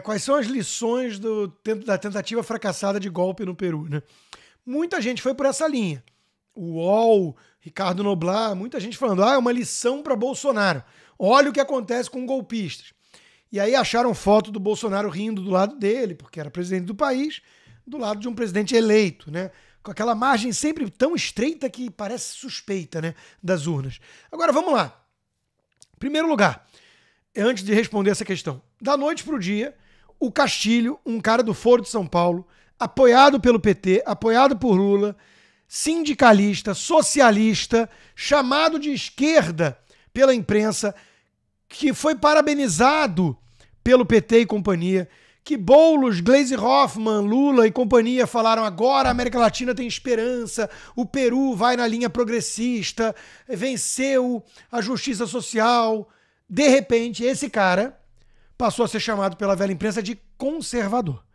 quais são as lições do, da tentativa fracassada de golpe no Peru, né? Muita gente foi por essa linha. O UOL, Ricardo Noblar, muita gente falando, ah, é uma lição para Bolsonaro. Olha o que acontece com golpistas. E aí acharam foto do Bolsonaro rindo do lado dele, porque era presidente do país, do lado de um presidente eleito, né? Com aquela margem sempre tão estreita que parece suspeita, né? Das urnas. Agora vamos lá. Primeiro lugar, antes de responder essa questão, da noite para o dia, o Castilho, um cara do Foro de São Paulo, apoiado pelo PT, apoiado por Lula, sindicalista, socialista, chamado de esquerda pela imprensa, que foi parabenizado pelo PT e companhia, que Boulos, Glaze Hoffman, Lula e companhia falaram agora a América Latina tem esperança, o Peru vai na linha progressista, venceu a justiça social. De repente, esse cara passou a ser chamado pela velha imprensa de conservador.